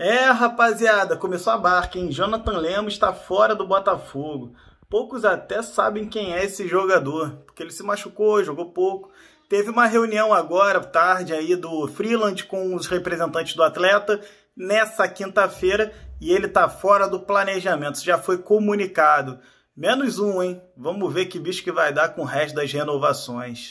É, rapaziada, começou a barca, hein? Jonathan Lemos está fora do Botafogo. Poucos até sabem quem é esse jogador, porque ele se machucou, jogou pouco. Teve uma reunião agora, tarde, aí do Freeland com os representantes do atleta, nessa quinta-feira, e ele está fora do planejamento, já foi comunicado. Menos um, hein? Vamos ver que bicho que vai dar com o resto das renovações.